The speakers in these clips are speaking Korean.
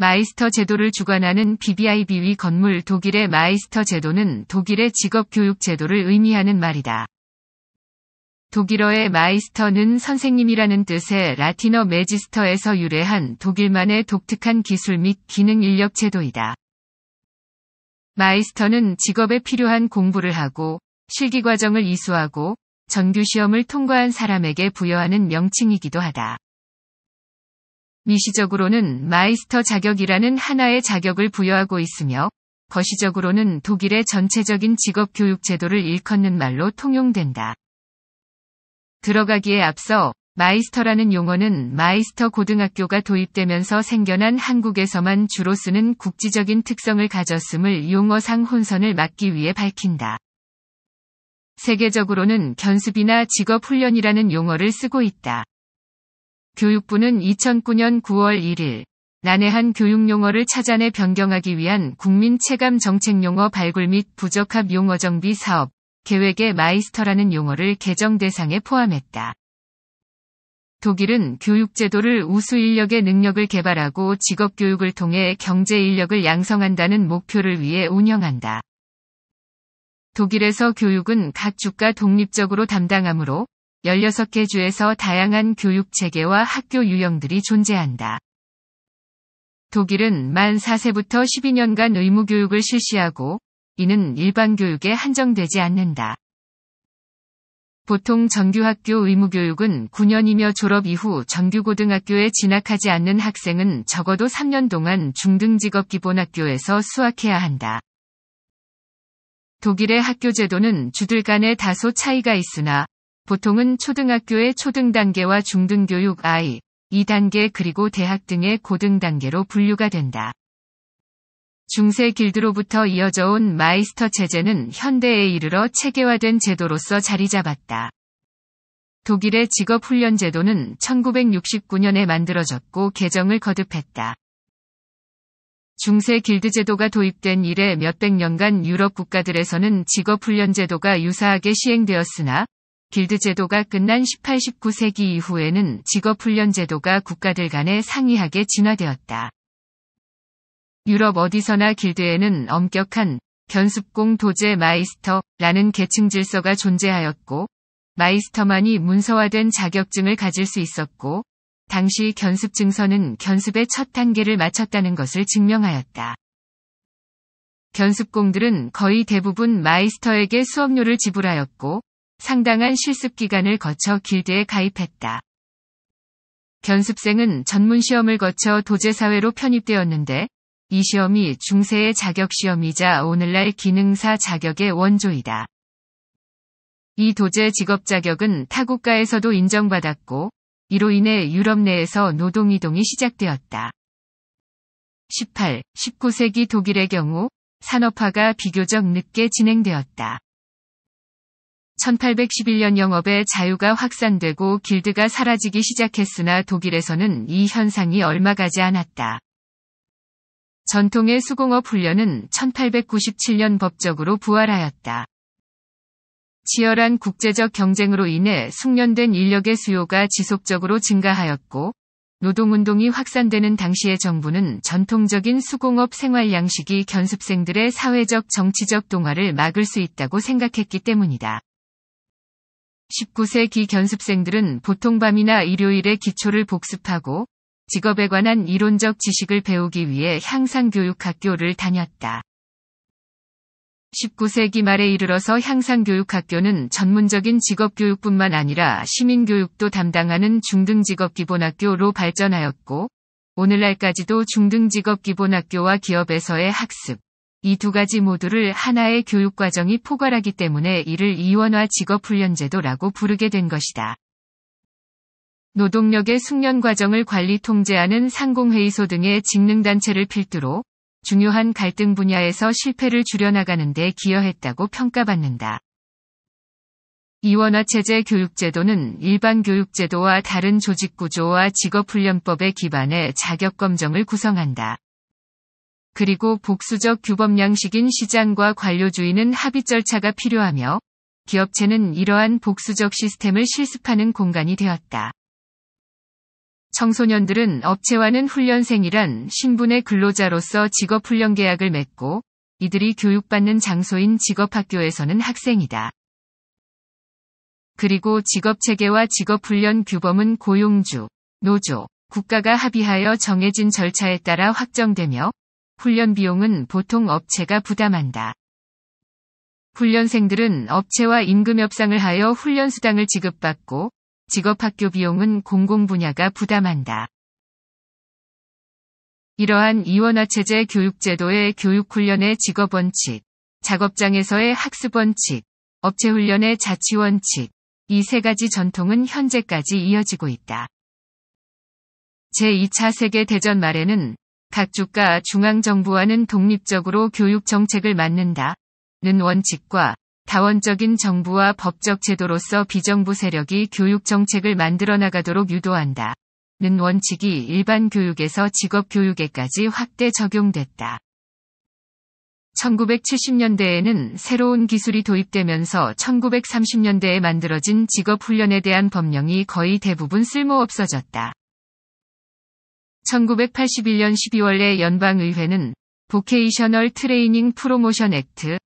마이스터 제도를 주관하는 b b i 비위 건물 독일의 마이스터 제도는 독일의 직업교육 제도를 의미하는 말이다. 독일어의 마이스터는 선생님이라는 뜻의 라틴어 메지스터에서 유래한 독일만의 독특한 기술 및 기능 인력 제도이다. 마이스터는 직업에 필요한 공부를 하고 실기 과정을 이수하고 정규 시험을 통과한 사람에게 부여하는 명칭이기도 하다. 미시적으로는 마이스터 자격이라는 하나의 자격을 부여하고 있으며 거시적으로는 독일의 전체적인 직업 교육 제도를 일컫는 말로 통용된다. 들어가기에 앞서 마이스터라는 용어는 마이스터 고등학교가 도입되면서 생겨난 한국에서만 주로 쓰는 국지적인 특성을 가졌음을 용어상 혼선을 막기 위해 밝힌다. 세계적으로는 견습이나 직업훈련이라는 용어를 쓰고 있다. 교육부는 2009년 9월 1일 난해한 교육용어를 찾아내 변경하기 위한 국민 체감 정책용어 발굴 및 부적합 용어 정비 사업 계획의 마이스터라는 용어를 개정 대상에 포함했다. 독일은 교육제도를 우수 인력의 능력을 개발하고 직업교육을 통해 경제 인력을 양성한다는 목표를 위해 운영한다. 독일에서 교육은 각 주가 독립적으로 담당하므로 16개 주에서 다양한 교육 체계와 학교 유형들이 존재한다. 독일은 만 4세부터 12년간 의무교육을 실시하고 이는 일반교육에 한정되지 않는다. 보통 정규학교 의무교육은 9년이며 졸업 이후 정규고등학교에 진학하지 않는 학생은 적어도 3년 동안 중등직업기본학교에서 수학해야 한다. 독일의 학교 제도는 주들 간에 다소 차이가 있으나 보통은 초등학교의 초등 단계와 중등 교육 I, 2단계 그리고 대학 등의 고등 단계로 분류가 된다. 중세 길드로부터 이어져 온 마이스터 체제는 현대에 이르러 체계화된 제도로서 자리 잡았다. 독일의 직업훈련 제도는 1969년에 만들어졌고 개정을 거듭했다. 중세 길드 제도가 도입된 이래 몇백 년간 유럽 국가들에서는 직업훈련 제도가 유사하게 시행되었으나 길드 제도가 끝난 18, 19세기 이후에는 직업훈련 제도가 국가들 간에 상이하게 진화되었다. 유럽 어디서나 길드에는 엄격한 견습공 도제 마이스터라는 계층 질서가 존재하였고, 마이스터만이 문서화된 자격증을 가질 수 있었고, 당시 견습 증서는 견습의 첫 단계를 마쳤다는 것을 증명하였다. 견습공들은 거의 대부분 마이스터에게 수업료를 지불하였고, 상당한 실습 기간을 거쳐 길드에 가입했다. 견습생은 전문 시험을 거쳐 도제사회로 편입되었는데 이 시험이 중세의 자격 시험이자 오늘날 기능사 자격의 원조이다. 이 도제 직업 자격은 타 국가에서도 인정받았고 이로 인해 유럽 내에서 노동 이동이 시작되었다. 18, 19세기 독일의 경우 산업화가 비교적 늦게 진행되었다. 1811년 영업의 자유가 확산되고 길드가 사라지기 시작했으나 독일에서는 이 현상이 얼마 가지 않았다. 전통의 수공업 훈련은 1897년 법적으로 부활하였다. 치열한 국제적 경쟁으로 인해 숙련된 인력의 수요가 지속적으로 증가하였고, 노동운동이 확산되는 당시의 정부는 전통적인 수공업 생활 양식이 견습생들의 사회적 정치적 동화를 막을 수 있다고 생각했기 때문이다. 19세 기견습생들은 보통 밤이나 일요일에 기초를 복습하고 직업에 관한 이론적 지식을 배우기 위해 향상교육학교를 다녔다. 19세기 말에 이르러서 향상교육학교는 전문적인 직업교육뿐만 아니라 시민교육도 담당하는 중등직업기본학교로 발전하였고, 오늘날까지도 중등직업기본학교와 기업에서의 학습, 이두 가지 모두를 하나의 교육과정이 포괄하기 때문에 이를 이원화 직업훈련제도라고 부르게 된 것이다. 노동력의 숙련 과정을 관리 통제하는 상공회의소 등의 직능단체를 필두로 중요한 갈등 분야에서 실패를 줄여나가는 데 기여했다고 평가받는다. 이원화 체제 교육제도는 일반 교육제도와 다른 조직구조와 직업훈련법에 기반해 자격검정을 구성한다. 그리고 복수적 규범 양식인 시장과 관료주의는 합의 절차가 필요하며 기업체는 이러한 복수적 시스템을 실습하는 공간이 되었다. 청소년들은 업체와는 훈련생이란 신분의 근로자로서 직업훈련 계약을 맺고 이들이 교육받는 장소인 직업학교에서는 학생이다. 그리고 직업체계와 직업훈련 규범은 고용주, 노조, 국가가 합의하여 정해진 절차에 따라 확정되며 훈련 비용은 보통 업체가 부담한다. 훈련생들은 업체와 임금 협상을 하여 훈련 수당을 지급받고 직업학교 비용은 공공 분야가 부담한다. 이러한 이원화 체제 교육제도의 교육훈련의 직업원칙, 작업장에서의 학습원칙, 업체훈련의 자치원칙, 이 세 가지 전통은 현재까지 이어지고 있다. 제2차 세계대전 말에는 각 주가 중앙정부와는 독립적으로 교육 정책을 맡는다. 는 원칙과 다원적인 정부와 법적 제도로서 비정부 세력이 교육 정책을 만들어 나가도록 유도한다. 는 원칙이 일반 교육에서 직업 교육에까지 확대 적용됐다. 1970년대에는 새로운 기술이 도입되면서 1930년대에 만들어진 직업훈련에 대한 법령이 거의 대부분 쓸모없어졌다. 1981년 12월에 연방의회는 보케이셔널 트레이닝 프로모션 액트를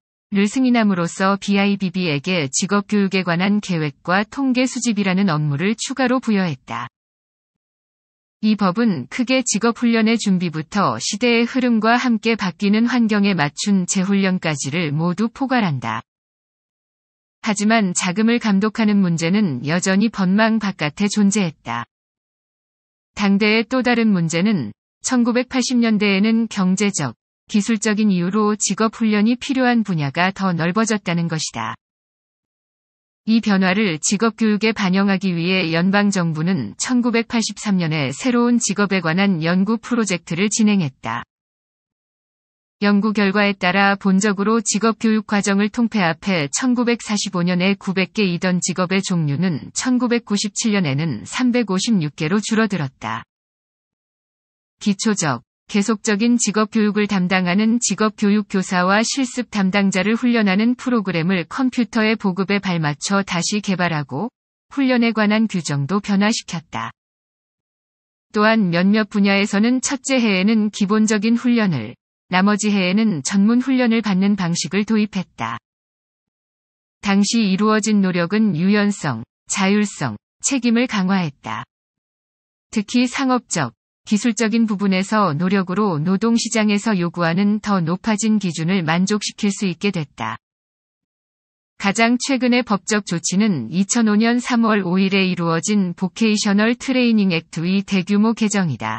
승인함으로써 BIBB에게 직업교육에 관한 계획과 통계 수집이라는 업무를 추가로 부여했다. 이 법은 크게 직업훈련의 준비부터 시대의 흐름과 함께 바뀌는 환경에 맞춘 재훈련까지를 모두 포괄한다. 하지만 자금을 감독하는 문제는 여전히 법망 바깥에 존재했다. 당대의 또 다른 문제는 1980년대에는 경제적, 기술적인 이유로 직업 훈련이 필요한 분야가 더 넓어졌다는 것이다. 이 변화를 직업 교육에 반영하기 위해 연방 정부는 1983년에 새로운 직업에 관한 연구 프로젝트를 진행했다. 연구 결과에 따라 본적으로 직업 교육 과정을 통폐 합해 1945년에 900개이던 직업의 종류는 1997년에는 356개로 줄어들었다. 기초적, 계속적인 직업 교육을 담당하는 직업 교육 교사와 실습 담당자를 훈련하는 프로그램을 컴퓨터의 보급에 발맞춰 다시 개발하고 훈련에 관한 규정도 변화시켰다. 또한 몇몇 분야에서는 첫째 해에는 기본적인 훈련을, 나머지 해에는 전문 훈련을 받는 방식을 도입했다. 당시 이루어진 노력은 유연성, 자율성, 책임을 강화했다. 특히 상업적, 기술적인 부분에서 노력으로 노동시장에서 요구하는 더 높아진 기준을 만족시킬 수 있게 됐다. 가장 최근의 법적 조치는 2005년 3월 5일에 이루어진 보케이셔널 트레이닝 액트의 대규모 개정이다.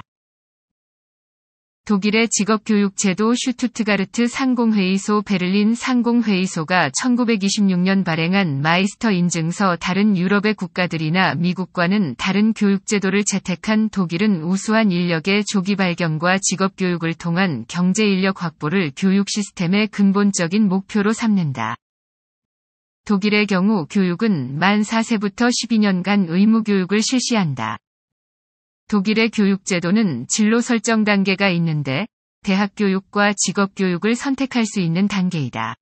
독일의 직업교육제도 슈투트가르트 상공회의소 베를린 상공회의소가 1926년 발행한 마이스터 인증서 다른 유럽의 국가들이나 미국과는 다른 교육제도를 채택한 독일은 우수한 인력의 조기 발견과 직업교육을 통한 경제인력 확보를 교육 시스템의 근본적인 목표로 삼는다. 독일의 경우 교육은 만 4세부터 12년간 의무교육을 실시한다. 독일의 교육제도는 진로 설정 단계가 있는데 대학 교육과 직업 교육을 선택할 수 있는 단계이다.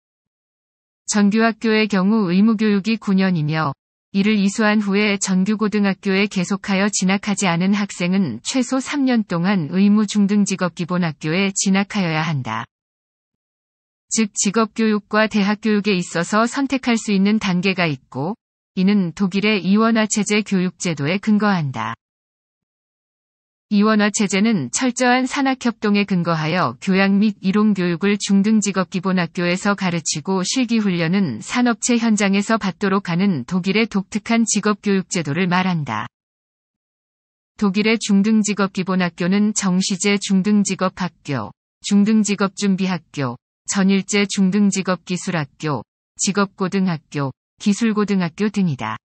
전교학교의 경우 의무교육이 9년이며 이를 이수한 후에 전교고등학교에 계속하여 진학하지 않은 학생은 최소 3년 동안 의무중등직업기본학교에 진학하여야 한다. 즉 직업교육과 대학교육에 있어서 선택할 수 있는 단계가 있고 이는 독일의 이원화체제 교육제도에 근거한다. 이원화 체제는 철저한 산학협동에 근거하여 교양 및 이론교육을 중등직업기본학교에서 가르치고 실기훈련은 산업체 현장에서 받도록 하는 독일의 독특한 직업교육제도를 말한다. 독일의 중등직업기본학교는 정시제 중등직업학교, 중등직업준비학교, 전일제 중등직업기술학교, 직업고등학교, 기술고등학교 등이다.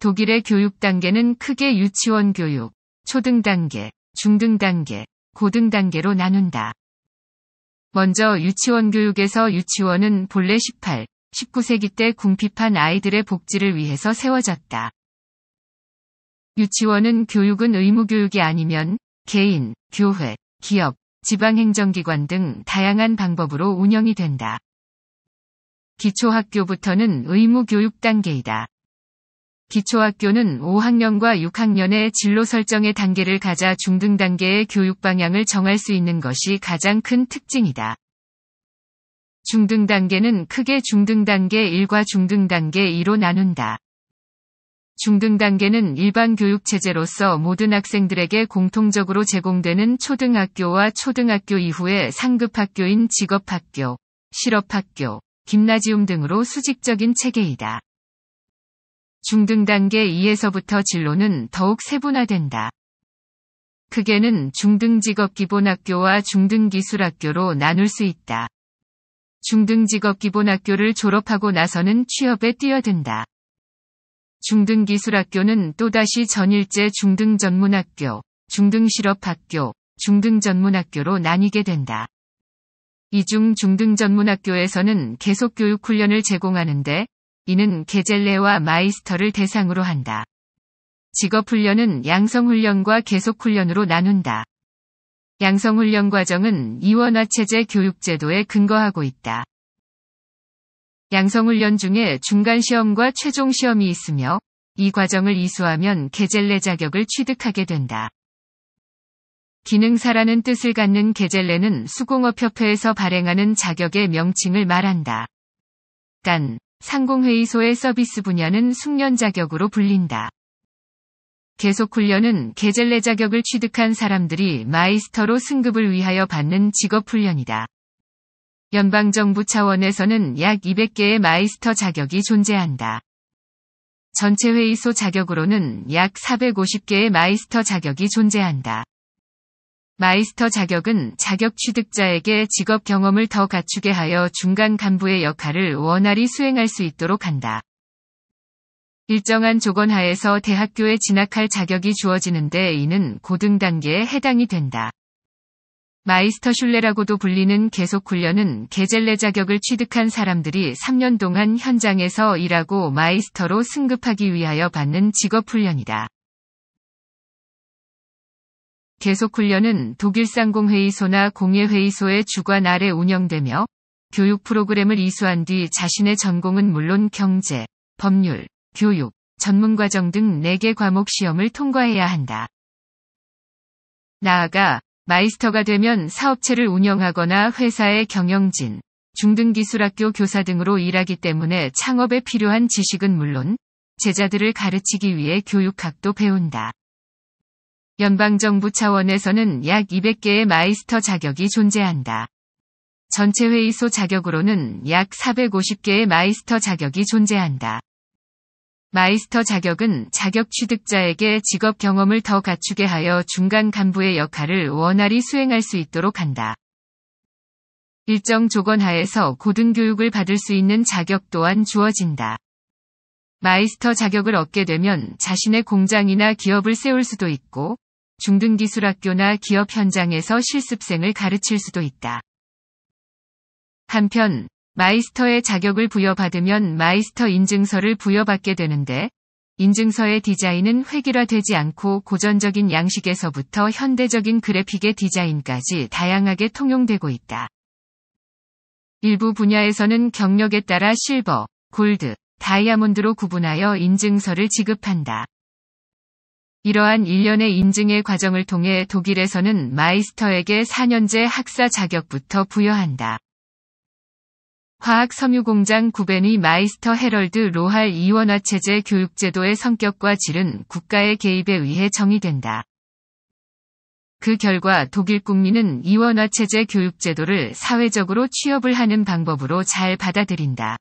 독일의 교육 단계는 크게 유치원 교육, 초등 단계, 중등 단계, 고등 단계로 나눈다. 먼저 유치원 교육에서 유치원은 본래 18, 19세기 때 궁핍한 아이들의 복지를 위해서 세워졌다. 유치원은 교육은 의무교육이 아니면 개인, 교회, 기업, 지방행정기관 등 다양한 방법으로 운영이 된다. 기초학교부터는 의무교육 단계이다. 기초학교는 5학년과 6학년의 진로 설정의 단계를 가자 중등 단계의 교육 방향을 정할 수 있는 것이 가장 큰 특징이다. 중등 단계는 크게 중등 단계 1과 중등 단계 2로 나눈다. 중등 단계는 일반 교육 체제로서 모든 학생들에게 공통적으로 제공되는 초등학교와 초등학교 이후의 상급학교인 직업학교, 실업학교, 김나지움 등으로 수직적인 체계이다. 중등 단계 2에서부터 진로는 더욱 세분화된다. 크게는 중등직업기본학교와 중등기술학교로 나눌 수 있다. 중등직업기본학교를 졸업하고 나서는 취업에 뛰어든다. 중등기술학교는 또다시 전일제 중등전문학교, 중등실업학교, 중등전문학교로 나뉘게 된다. 이 중 중등전문학교에서는 계속교육훈련을 제공하는데 이는 게젤레와 마이스터를 대상으로 한다. 직업훈련은 양성훈련과 계속훈련으로 나눈다. 양성훈련 과정은 이원화체제 교육제도에 근거하고 있다. 양성훈련 중에 중간시험과 최종시험이 있으며 이 과정을 이수하면 게젤레 자격을 취득하게 된다. 기능사라는 뜻을 갖는 게젤레는 수공업협회에서 발행하는 자격의 명칭을 말한다. 딴, 상공회의소의 서비스 분야는 숙련 자격으로 불린다. 계속 훈련은 계절내 자격을 취득한 사람들이 마이스터로 승급을 위하여 받는 직업 훈련이다. 연방정부 차원에서는 약 200개의 마이스터 자격이 존재한다. 전체 회의소 자격으로는 약 450개의 마이스터 자격이 존재한다. 마이스터 자격은 자격 취득자에게 직업 경험을 더 갖추게 하여 중간 간부의 역할을 원활히 수행할 수 있도록 한다. 일정한 조건 하에서 대학교에 진학할 자격이 주어지는데 이는 고등 단계에 해당이 된다. 마이스터 슐레라고도 불리는 계속 훈련은 게젤레 자격을 취득한 사람들이 3년 동안 현장에서 일하고 마이스터로 승급하기 위하여 받는 직업 훈련이다. 계속훈련은 독일 상공회의소나 공예회의소의 주관 아래 운영되며 교육 프로그램을 이수한 뒤 자신의 전공은 물론 경제, 법률, 교육, 전문과정 등 4개 과목 시험을 통과해야 한다. 나아가 마이스터가 되면 사업체를 운영하거나 회사의 경영진, 중등기술학교 교사 등으로 일하기 때문에 창업에 필요한 지식은 물론 제자들을 가르치기 위해 교육학도 배운다. 연방정부 차원에서는 약 200개의 마이스터 자격이 존재한다. 전체 회의소 자격으로는 약 450개의 마이스터 자격이 존재한다. 마이스터 자격은 자격 취득자에게 직업 경험을 더 갖추게 하여 중간 간부의 역할을 원활히 수행할 수 있도록 한다. 일정 조건 하에서 고등교육을 받을 수 있는 자격 또한 주어진다. 마이스터 자격을 얻게 되면 자신의 공장이나 기업을 세울 수도 있고 중등기술학교나 기업 현장에서 실습생을 가르칠 수도 있다. 한편 마이스터의 자격을 부여받으면 마이스터 인증서를 부여받게 되는데 인증서의 디자인은 획일화되지 않고 고전적인 양식에서부터 현대적인 그래픽의 디자인까지 다양하게 통용되고 있다. 일부 분야에서는 경력에 따라 실버, 골드, 다이아몬드로 구분하여 인증서를 지급한다. 이러한 일련의 인증의 과정을 통해 독일에서는 마이스터에게 4년제 학사 자격부터 부여한다. 화학 섬유공장 구벤의 마이스터 헤럴드 로할 이원화체제 교육제도의 성격과 질은 국가의 개입에 의해 정의된다. 그 결과 독일 국민은 이원화체제 교육제도를 사회적으로 취업을 하는 방법으로 잘 받아들인다.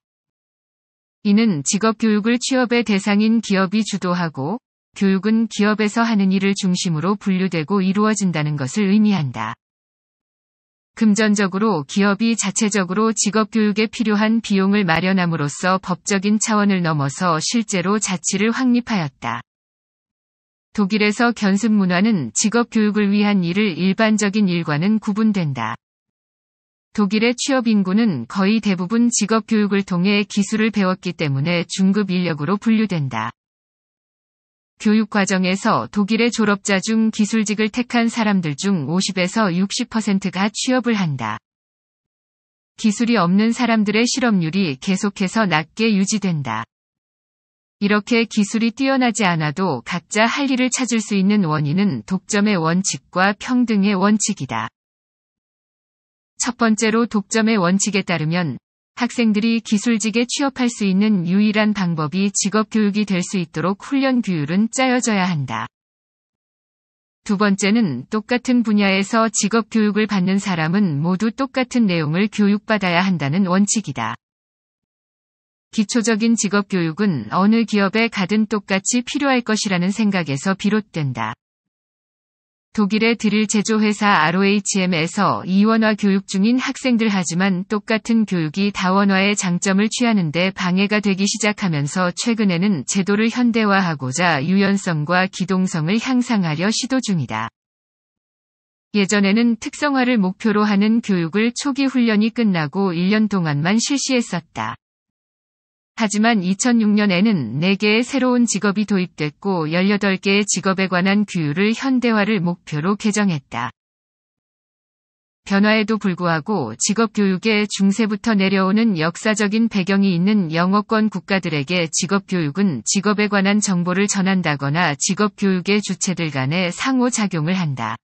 이는 직업교육을 취업의 대상인 기업이 주도하고 교육은 기업에서 하는 일을 중심으로 분류되고 이루어진다는 것을 의미한다. 금전적으로 기업이 자체적으로 직업교육에 필요한 비용을 마련함으로써 법적인 차원을 넘어서 실제로 자치를 확립하였다. 독일에서 견습 문화는 직업교육을 위한 일을 일반적인 일과는 구분된다. 독일의 취업 인구는 거의 대부분 직업교육을 통해 기술을 배웠기 때문에 중급 인력으로 분류된다. 교육 과정에서 독일의 졸업자 중 기술직을 택한 사람들 중 50에서 60%가 취업을 한다. 기술이 없는 사람들의 실업률이 계속해서 낮게 유지된다. 이렇게 기술이 뛰어나지 않아도 각자 할 일을 찾을 수 있는 원인은 독점의 원칙과 평등의 원칙이다. 첫 번째로 독점의 원칙에 따르면 학생들이 기술직에 취업할 수 있는 유일한 방법이 직업교육이 될 수 있도록 훈련 규율은 짜여져야 한다. 두 번째는 똑같은 분야에서 직업교육을 받는 사람은 모두 똑같은 내용을 교육받아야 한다는 원칙이다. 기초적인 직업교육은 어느 기업에 가든 똑같이 필요할 것이라는 생각에서 비롯된다. 독일의 드릴 제조회사 ROHM에서 이원화 교육 중인 학생들 하지만 똑같은 교육이 다원화의 장점을 취하는데 방해가 되기 시작하면서 최근에는 제도를 현대화하고자 유연성과 기동성을 향상하려 시도 중이다. 예전에는 특성화를 목표로 하는 교육을 초기 훈련이 끝나고 1년 동안만 실시했었다. 하지만 2006년에는 4개의 새로운 직업이 도입됐고 18개의 직업에 관한 규율을 현대화를 목표로 개정했다. 변화에도 불구하고 직업 교육의 중세부터 내려오는 역사적인 배경이 있는 영어권 국가들에게 직업 교육은 직업에 관한 정보를 전한다거나 직업 교육의 주체들 간의 상호작용을 한다.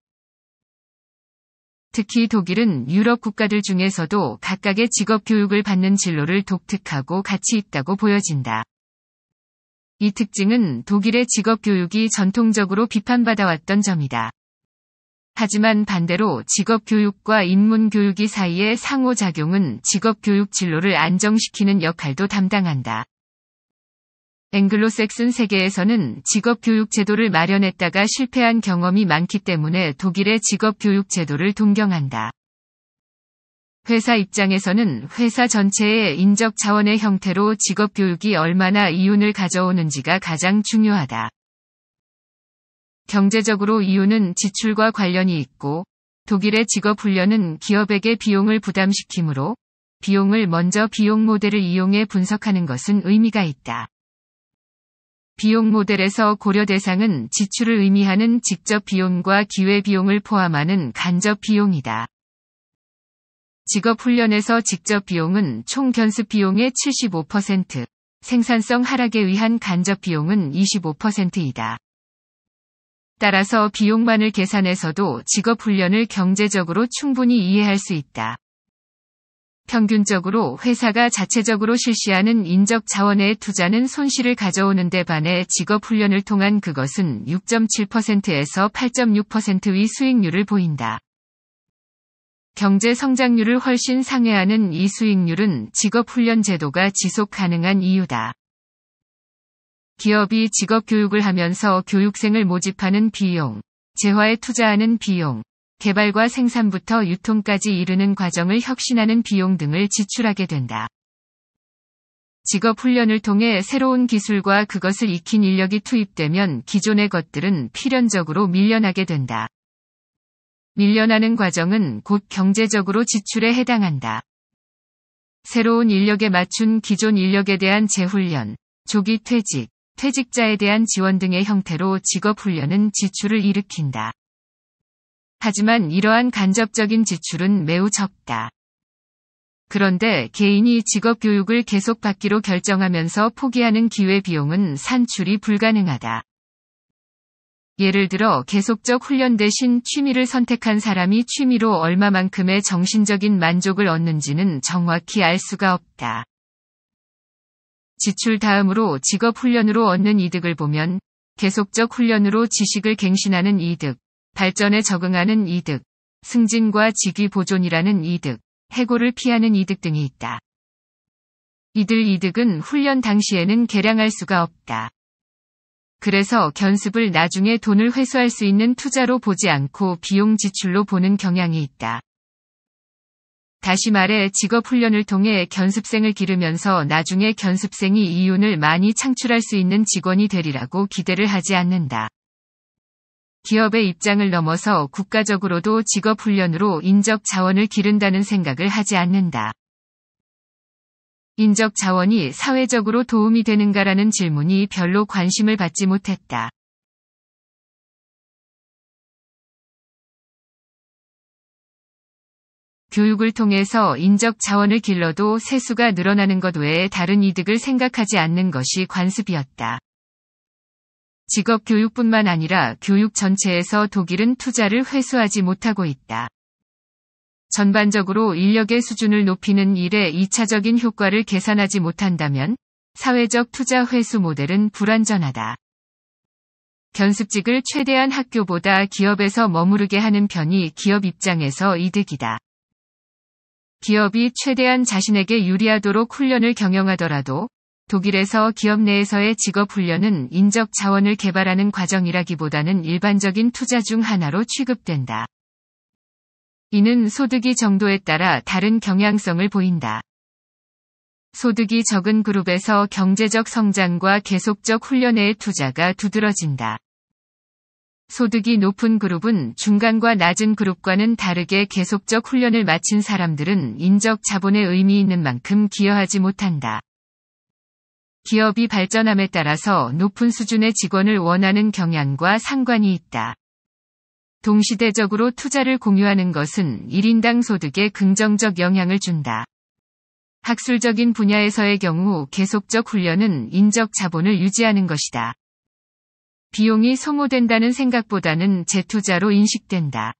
특히 독일은 유럽 국가들 중에서도 각각의 직업 교육을 받는 진로를 독특하고 가치 있다고 보여진다. 이 특징은 독일의 직업 교육이 전통적으로 비판받아왔던 점이다. 하지만 반대로 직업 교육과 인문 교육이 사이의 상호작용은 직업 교육 진로를 안정시키는 역할도 담당한다. 앵글로색슨 세계에서는 직업교육 제도를 마련했다가 실패한 경험이 많기 때문에 독일의 직업교육 제도를 동경한다. 회사 입장에서는 회사 전체의 인적 자원의 형태로 직업교육이 얼마나 이윤을 가져오는지가 가장 중요하다. 경제적으로 이윤은 지출과 관련이 있고, 독일의 직업훈련은 기업에게 비용을 부담시키므로, 비용을 먼저 비용 모델을 이용해 분석하는 것은 의미가 있다. 비용 모델에서 고려 대상은 지출을 의미하는 직접 비용과 기회 비용을 포함하는 간접 비용이다. 직업 훈련에서 직접 비용은 총 견습 비용의 75%, 생산성 하락에 의한 간접 비용은 25%이다. 따라서 비용만을 계산해서도 직업 훈련을 경제적으로 충분히 이해할 수 있다. 평균적으로 회사가 자체적으로 실시하는 인적 자원의 투자는 손실을 가져오는 데 반해 직업 훈련을 통한 그것은 6.7%에서 8.6%의 수익률을 보인다. 경제 성장률을 훨씬 상회하는 이 수익률은 직업 훈련 제도가 지속 가능한 이유다. 기업이 직업 교육을 하면서 교육생을 모집하는 비용, 재화에 투자하는 비용, 개발과 생산부터 유통까지 이르는 과정을 혁신하는 비용 등을 지출하게 된다. 직업 훈련을 통해 새로운 기술과 그것을 익힌 인력이 투입되면 기존의 것들은 필연적으로 밀려나게 된다. 밀려나는 과정은 곧 경제적으로 지출에 해당한다. 새로운 인력에 맞춘 기존 인력에 대한 재훈련, 조기 퇴직, 퇴직자에 대한 지원 등의 형태로 직업 훈련은 지출을 일으킨다. 하지만 이러한 간접적인 지출은 매우 적다. 그런데 개인이 직업 교육을 계속 받기로 결정하면서 포기하는 기회 비용은 산출이 불가능하다. 예를 들어 계속적 훈련 대신 취미를 선택한 사람이 취미로 얼마만큼의 정신적인 만족을 얻는지는 정확히 알 수가 없다. 지출 다음으로 직업 훈련으로 얻는 이득을 보면 계속적 훈련으로 지식을 갱신하는 이득, 발전에 적응하는 이득, 승진과 직위 보존이라는 이득, 해고를 피하는 이득 등이 있다. 이들 이득은 훈련 당시에는 계량할 수가 없다. 그래서 견습을 나중에 돈을 회수할 수 있는 투자로 보지 않고 비용 지출로 보는 경향이 있다. 다시 말해 직업 훈련을 통해 견습생을 기르면서 나중에 견습생이 이윤을 많이 창출할 수 있는 직원이 되리라고 기대를 하지 않는다. 기업의 입장을 넘어서 국가적으로도 직업훈련으로 인적 자원을 기른다는 생각을 하지 않는다. 인적 자원이 사회적으로 도움이 되는가라는 질문이 별로 관심을 받지 못했다. 교육을 통해서 인적 자원을 길러도 세수가 늘어나는 것 외에 다른 이득을 생각하지 않는 것이 관습이었다. 직업 교육뿐만 아니라 교육 전체에서 독일은 투자를 회수하지 못하고 있다. 전반적으로 인력의 수준을 높이는 일에 2차적인 효과를 계산하지 못한다면 사회적 투자 회수 모델은 불완전하다. 견습직을 최대한 학교보다 기업에서 머무르게 하는 편이 기업 입장에서 이득이다. 기업이 최대한 자신에게 유리하도록 훈련을 경영하더라도 독일에서 기업 내에서의 직업 훈련은 인적 자원을 개발하는 과정이라기보다는 일반적인 투자 중 하나로 취급된다. 이는 소득이 정도에 따라 다른 경향성을 보인다. 소득이 적은 그룹에서 경제적 성장과 계속적 훈련의 투자가 두드러진다. 소득이 높은 그룹은 중간과 낮은 그룹과는 다르게 계속적 훈련을 마친 사람들은 인적 자본에 의미 있는 만큼 기여하지 못한다. 기업이 발전함에 따라서 높은 수준의 직원을 원하는 경향과 상관이 있다. 동시대적으로 투자를 공유하는 것은 1인당 소득에 긍정적 영향을 준다. 학술적인 분야에서의 경우 계속적 훈련은 인적 자본을 유지하는 것이다. 비용이 소모된다는 생각보다는 재투자로 인식된다.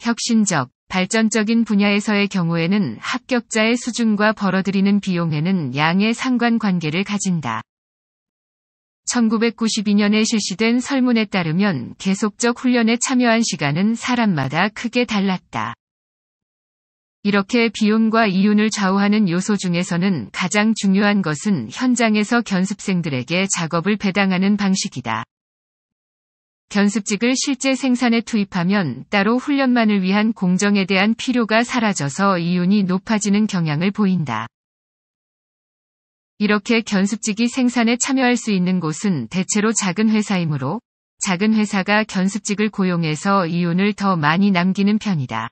혁신적, 발전적인 분야에서의 경우에는 합격자의 수준과 벌어들이는 비용에는 양의 상관관계를 가진다. 1992년에 실시된 설문에 따르면 계속적 훈련에 참여한 시간은 사람마다 크게 달랐다. 이렇게 비용과 이윤을 좌우하는 요소 중에서는 가장 중요한 것은 현장에서 견습생들에게 작업을 배당하는 방식이다. 견습직을 실제 생산에 투입하면 따로 훈련만을 위한 공정에 대한 필요가 사라져서 이윤이 높아지는 경향을 보인다. 이렇게 견습직이 생산에 참여할 수 있는 곳은 대체로 작은 회사이므로 작은 회사가 견습직을 고용해서 이윤을 더 많이 남기는 편이다.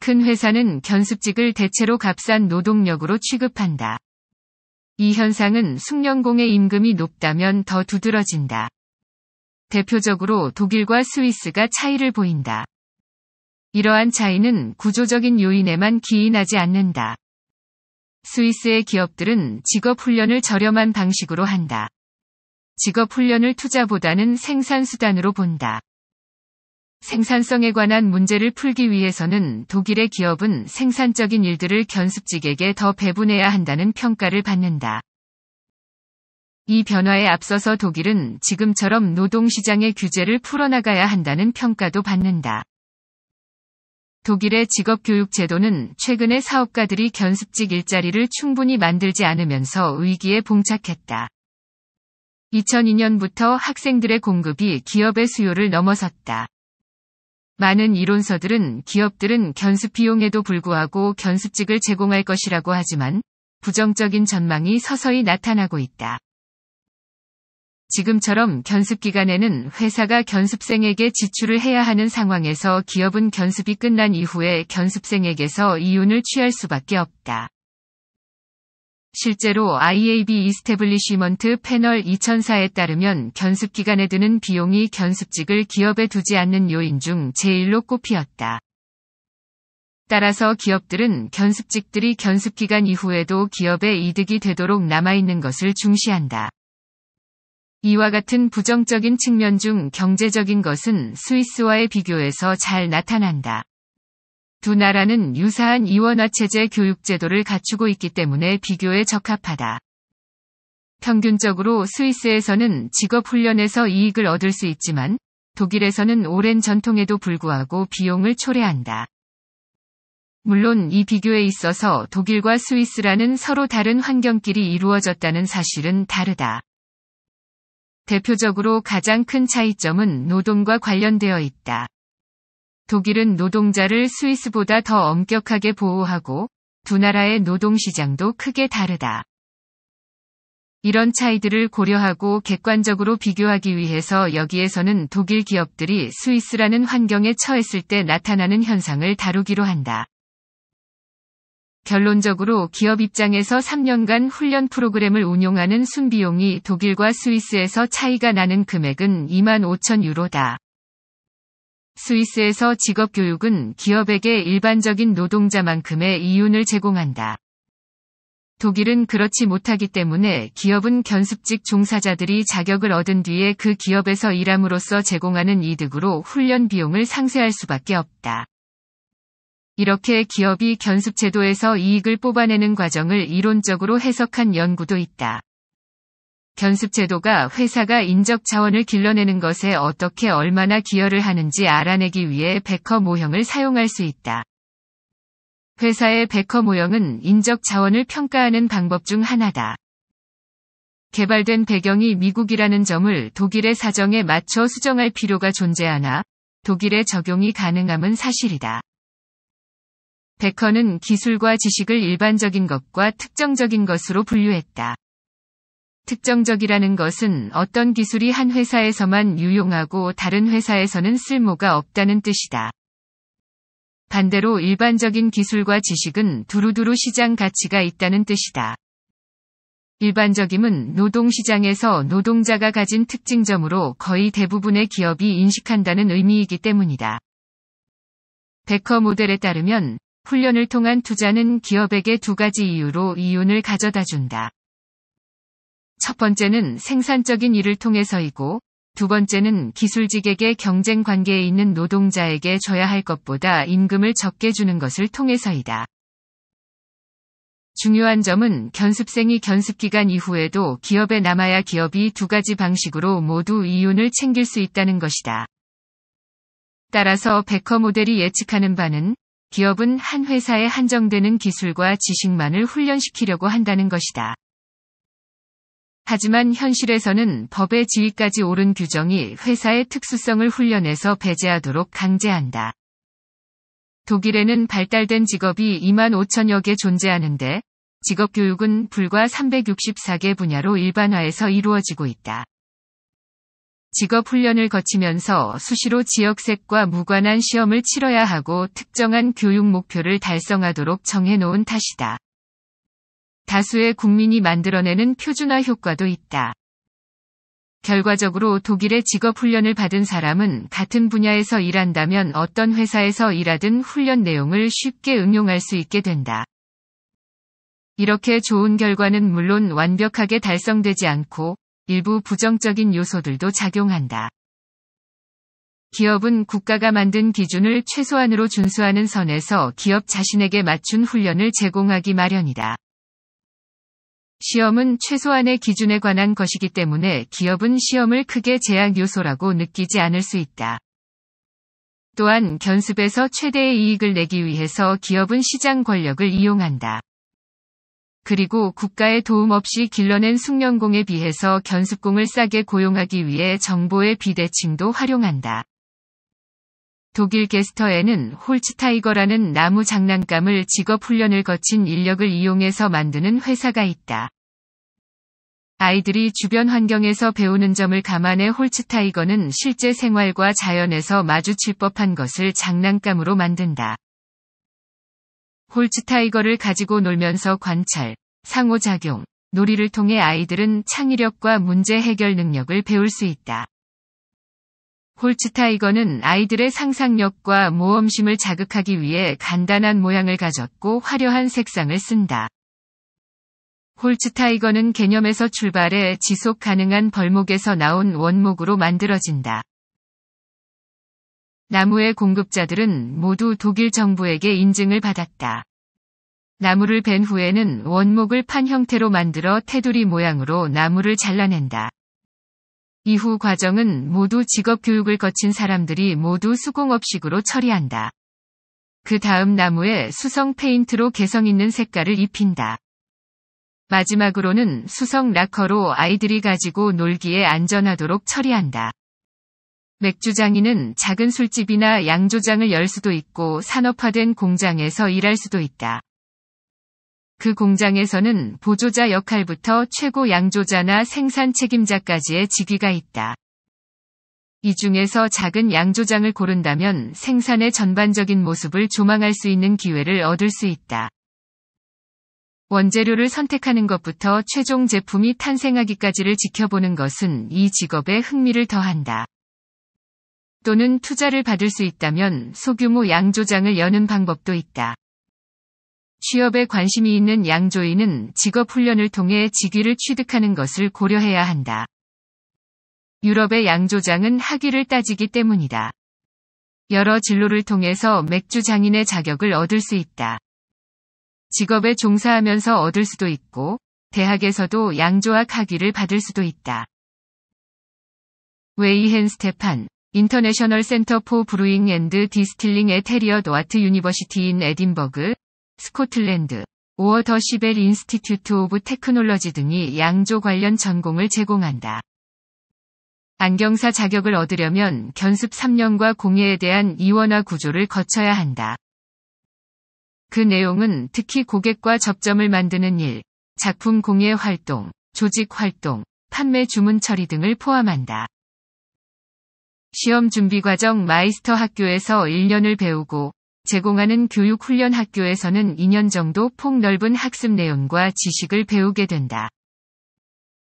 큰 회사는 견습직을 대체로 값싼 노동력으로 취급한다. 이 현상은 숙련공의 임금이 높다면 더 두드러진다. 대표적으로 독일과 스위스가 차이를 보인다. 이러한 차이는 구조적인 요인에만 기인하지 않는다. 스위스의 기업들은 직업훈련을 저렴한 방식으로 한다. 직업훈련을 투자보다는 생산수단으로 본다. 생산성에 관한 문제를 풀기 위해서는 독일의 기업은 생산적인 일들을 견습직에게 더 배분해야 한다는 평가를 받는다. 이 변화에 앞서서 독일은 지금처럼 노동시장의 규제를 풀어나가야 한다는 평가도 받는다. 독일의 직업교육 제도는 최근에 사업가들이 견습직 일자리를 충분히 만들지 않으면서 위기에 봉착했다. 2002년부터 학생들의 공급이 기업의 수요를 넘어섰다. 많은 이론서들은 기업들은 견습 비용에도 불구하고 견습직을 제공할 것이라고 하지만 부정적인 전망이 서서히 나타나고 있다. 지금처럼 견습 기간에는 회사가 견습생에게 지출을 해야 하는 상황에서 기업은 견습이 끝난 이후에 견습생에게서 이윤을 취할 수밖에 없다. 실제로 IAB e a s t i 이 m e n t Panel 2004에 따르면 견습 기간에 드는 비용이 견습직을 기업에 두지 않는 요인 중 제일로 꼽히었다. 따라서 기업들은 견습직들이 견습 기간 이후에도 기업에 이득이 되도록 남아있는 것을 중시한다. 이와 같은 부정적인 측면 중 경제적인 것은 스위스와의 비교에서 잘 나타난다. 두 나라는 유사한 이원화체제 교육제도를 갖추고 있기 때문에 비교에 적합하다. 평균적으로 스위스에서는 직업훈련에서 이익을 얻을 수 있지만 독일에서는 오랜 전통에도 불구하고 비용을 초래한다. 물론 이 비교에 있어서 독일과 스위스라는 서로 다른 환경끼리 이루어졌다는 사실은 다르다. 대표적으로 가장 큰 차이점은 노동과 관련되어 있다. 독일은 노동자를 스위스보다 더 엄격하게 보호하고 두 나라의 노동시장도 크게 다르다. 이런 차이들을 고려하고 객관적으로 비교하기 위해서 여기에서는 독일 기업들이 스위스라는 환경에 처했을 때 나타나는 현상을 다루기로 한다. 결론적으로 기업 입장에서 3년간 훈련 프로그램을 운용하는 순비용이 독일과 스위스에서 차이가 나는 금액은 2만 5천 유로다. 스위스에서 직업교육은 기업에게 일반적인 노동자만큼의 이윤을 제공한다. 독일은 그렇지 못하기 때문에 기업은 견습직 종사자들이 자격을 얻은 뒤에 그 기업에서 일함으로써 제공하는 이득으로 훈련 비용을 상쇄할 수밖에 없다. 이렇게 기업이 견습제도에서 이익을 뽑아내는 과정을 이론적으로 해석한 연구도 있다. 견습제도가 회사가 인적 자원을 길러내는 것에 어떻게 얼마나 기여를 하는지 알아내기 위해 베커 모형을 사용할 수 있다. 회사의 베커 모형은 인적 자원을 평가하는 방법 중 하나다. 개발된 배경이 미국이라는 점을 독일의 사정에 맞춰 수정할 필요가 존재하나 독일의 적용이 가능함은 사실이다. 베커는 기술과 지식을 일반적인 것과 특정적인 것으로 분류했다. 특정적이라는 것은 어떤 기술이 한 회사에서만 유용하고 다른 회사에서는 쓸모가 없다는 뜻이다. 반대로 일반적인 기술과 지식은 두루두루 시장 가치가 있다는 뜻이다. 일반적임은 노동시장에서 노동자가 가진 특징점으로 거의 대부분의 기업이 인식한다는 의미이기 때문이다. 베커 모델에 따르면 훈련을 통한 투자는 기업에게 두 가지 이유로 이윤을 가져다 준다. 첫 번째는 생산적인 일을 통해서이고, 두 번째는 기술직에게 경쟁 관계에 있는 노동자에게 줘야 할 것보다 임금을 적게 주는 것을 통해서이다. 중요한 점은 견습생이 견습기간 이후에도 기업에 남아야 기업이 두 가지 방식으로 모두 이윤을 챙길 수 있다는 것이다. 따라서 베커 모델이 예측하는 바는 기업은 한 회사에 한정되는 기술과 지식만을 훈련시키려고 한다는 것이다. 하지만 현실에서는 법의 지위까지 오른 규정이 회사의 특수성을 훈련해서 배제하도록 강제한다. 독일에는 발달된 직업이 2만 5천여 개 존재하는데 직업교육은 불과 364개 분야로 일반화해서 이루어지고 있다. 직업 훈련을 거치면서 수시로 지역색과 무관한 시험을 치러야 하고 특정한 교육 목표를 달성하도록 정해놓은 탓이다. 다수의 국민이 만들어내는 표준화 효과도 있다. 결과적으로 독일의 직업훈련을 받은 사람은 같은 분야에서 일한다면 어떤 회사에서 일하든 훈련 내용을 쉽게 응용할 수 있게 된다. 이렇게 좋은 결과는 물론 완벽하게 달성되지 않고 일부 부정적인 요소들도 작용한다. 기업은 국가가 만든 기준을 최소한으로 준수하는 선에서 기업 자신에게 맞춘 훈련을 제공하기 마련이다. 시험은 최소한의 기준에 관한 것이기 때문에 기업은 시험을 크게 제약 요소라고 느끼지 않을 수 있다. 또한 견습에서 최대의 이익을 내기 위해서 기업은 시장 권력을 이용한다. 그리고 국가의 도움 없이 길러낸 숙련공에 비해서 견습공을 싸게 고용하기 위해 정보의 비대칭도 활용한다. 독일 게스터에는 홀츠타이거라는 나무 장난감을 직업 훈련을 거친 인력을 이용해서 만드는 회사가 있다. 아이들이 주변 환경에서 배우는 점을 감안해 홀츠타이거는 실제 생활과 자연에서 마주칠 법한 것을 장난감으로 만든다. 홀츠타이거를 가지고 놀면서 관찰, 상호작용, 놀이를 통해 아이들은 창의력과 문제 해결 능력을 배울 수 있다. 홀츠타이거는 아이들의 상상력과 모험심을 자극하기 위해 간단한 모양을 가졌고 화려한 색상을 쓴다. 홀츠타이거는 개념에서 출발해 지속 가능한 벌목에서 나온 원목으로 만들어진다. 나무의 공급자들은 모두 독일 정부에게 인증을 받았다. 나무를 벤 후에는 원목을 판 형태로 만들어 테두리 모양으로 나무를 잘라낸다. 이후 과정은 모두 직업 교육을 거친 사람들이 모두 수공업식으로 처리한다. 그 다음 나무에 수성 페인트로 개성 있는 색깔을 입힌다. 마지막으로는 수성 락커로 아이들이 가지고 놀기에 안전하도록 처리한다. 맥주장인은 작은 술집이나 양조장을 열 수도 있고 산업화된 공장에서 일할 수도 있다. 그 공장에서는 보조자 역할부터 최고 양조자나 생산 책임자까지의 직위가 있다. 이 중에서 작은 양조장을 고른다면 생산의 전반적인 모습을 조망할 수 있는 기회를 얻을 수 있다. 원재료를 선택하는 것부터 최종 제품이 탄생하기까지를 지켜보는 것은 이 직업에 흥미를 더한다. 또는 투자를 받을 수 있다면 소규모 양조장을 여는 방법도 있다. 취업에 관심이 있는 양조인은 직업 훈련을 통해 직위를 취득하는 것을 고려해야 한다. 유럽의 양조장은 학위를 따지기 때문이다. 여러 진로를 통해서 맥주 장인의 자격을 얻을 수 있다. 직업에 종사하면서 얻을 수도 있고, 대학에서도 양조학 학위를 받을 수도 있다. 웨이헨 스테판, 인터내셔널 센터 포 브루잉 앤드 디스틸링 의 테리어드 아트 유니버시티인 에딘버그, 스코틀랜드, 오어 더 시벨 인스티튜트 오브 테크놀러지 등이 양조 관련 전공을 제공한다. 안경사 자격을 얻으려면 견습 3년과 공예에 대한 이원화 구조를 거쳐야 한다. 그 내용은 특히 고객과 접점을 만드는 일, 작품 공예 활동, 조직 활동, 판매 주문 처리 등을 포함한다. 시험 준비 과정 마이스터 학교에서 1년을 배우고 제공하는 교육훈련 학교에서는 2년 정도 폭넓은 학습 내용과 지식을 배우게 된다.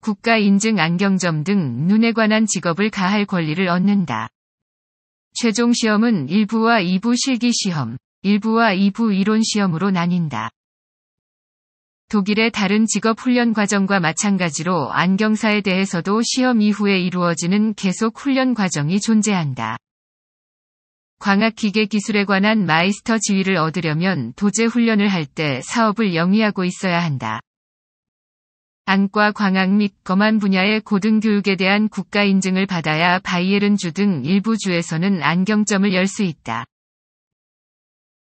국가 인증 안경점 등 눈에 관한 직업을 가할 권리를 얻는다. 최종 시험은 1부와 2부 실기 시험, 1부와 2부 이론 시험으로 나뉜다. 독일의 다른 직업 훈련 과정과 마찬가지로 안경사에 대해서도 시험 이후에 이루어지는 계속 훈련 과정이 존재한다. 광학기계 기술에 관한 마이스터 지위를 얻으려면 도제 훈련을 할 때 사업을 영위하고 있어야 한다. 안과 광학 및 검안 분야의 고등교육에 대한 국가 인증을 받아야 바이에른주 등 일부 주에서는 안경점을 열 수 있다.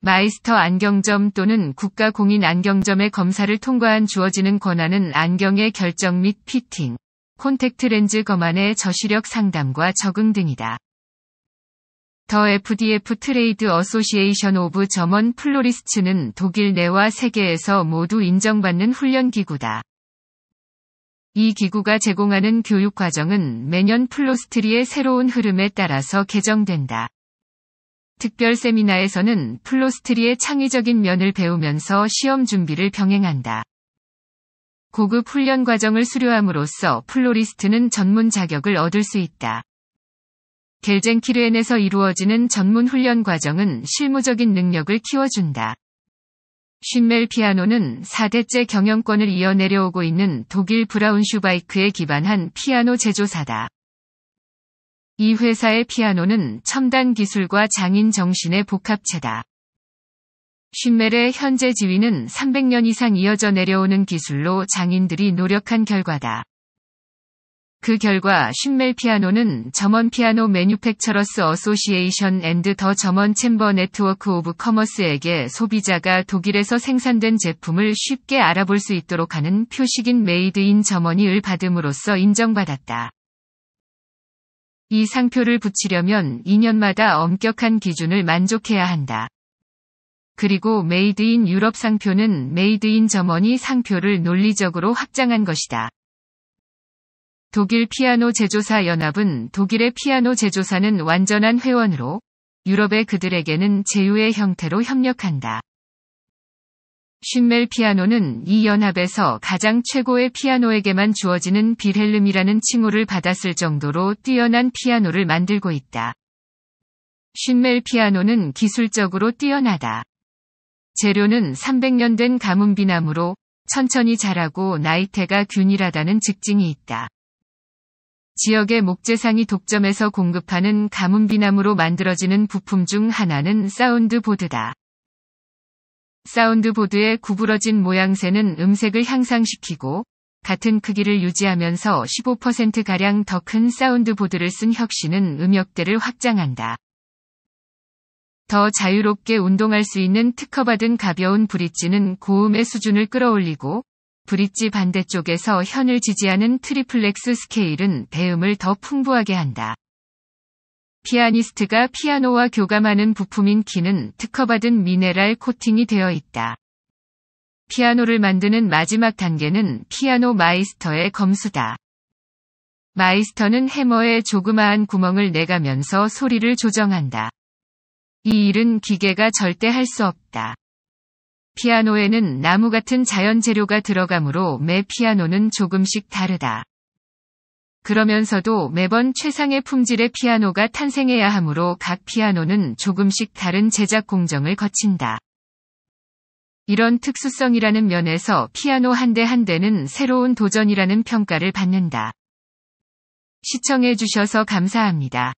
마이스터 안경점 또는 국가공인 안경점의 검사를 통과한 주어지는 권한은 안경의 결정 및 피팅, 콘택트 렌즈 검안의 저시력 상담과 적응 등이다. 더 FDF 트레이드 어소시에이션 오브 점원 플로리스츠는 독일 내와 세계에서 모두 인정받는 훈련기구다. 이 기구가 제공하는 교육 과정은 매년 플로스트리의 새로운 흐름에 따라서 개정된다. 특별 세미나에서는 플로스트리의 창의적인 면을 배우면서 시험 준비를 병행한다. 고급 훈련 과정을 수료함으로써 플로리스트는 전문 자격을 얻을 수 있다. 겔젠키르엔에서 이루어지는 전문 훈련 과정은 실무적인 능력을 키워준다. 쉰멜 피아노는 4대째 경영권을 이어 내려오고 있는 독일 브라운슈바이크에 기반한 피아노 제조사다. 이 회사의 피아노는 첨단 기술과 장인 정신의 복합체다. 쉰멜의 현재 지위는 300년 이상 이어져 내려오는 기술로 장인들이 노력한 결과다. 그 결과 쉰멜 피아노는 점원 피아노 매뉴팩처러스 어소시에이션 앤드 더 점원 챔버 네트워크 오브 커머스에게 소비자가 독일에서 생산된 제품을 쉽게 알아볼 수 있도록 하는 표식인 메이드 인 점원이을 받음으로써 인정받았다. 이 상표를 붙이려면 2년마다 엄격한 기준을 만족해야 한다. 그리고 메이드 인 유럽 상표는 메이드 인 점원이 상표를 논리적으로 확장한 것이다. 독일 피아노 제조사 연합은 독일의 피아노 제조사는 완전한 회원으로 유럽의 그들에게는 제휴의 형태로 협력한다. 쉰멜 피아노는 이 연합에서 가장 최고의 피아노에게만 주어지는 빌헬름이라는 칭호를 받았을 정도로 뛰어난 피아노를 만들고 있다. 쉰멜 피아노는 기술적으로 뛰어나다. 재료는 300년 된 가뭄비나무로 천천히 자라고 나이테가 균일하다는 직징이 있다. 지역의 목재상이 독점해서 공급하는 가뭄비나무로 만들어지는 부품 중 하나는 사운드보드다. 사운드보드의 구부러진 모양새는 음색을 향상시키고 같은 크기를 유지하면서 15%가량 더 큰 사운드보드를 쓴 혁신은 음역대를 확장한다. 더 자유롭게 운동할 수 있는 특허받은 가벼운 브릿지는 고음의 수준을 끌어올리고 브릿지 반대쪽에서 현을 지지하는 트리플렉스 스케일은 배음을 더 풍부하게 한다. 피아니스트가 피아노와 교감하는 부품인 키는 특허받은 미네랄 코팅이 되어 있다. 피아노를 만드는 마지막 단계는 피아노 마이스터의 검수다. 마이스터는 해머에 조그마한 구멍을 내가면서 소리를 조정한다. 이 일은 기계가 절대 할 수 없다. 피아노에는 나무 같은 자연 재료가 들어가므로 매 피아노는 조금씩 다르다. 그러면서도 매번 최상의 품질의 피아노가 탄생해야 하므로 각 피아노는 조금씩 다른 제작 공정을 거친다. 이런 특수성이라는 면에서 피아노 한 대한 한 대는 새로운 도전이라는 평가를 받는다. 시청해주셔서 감사합니다.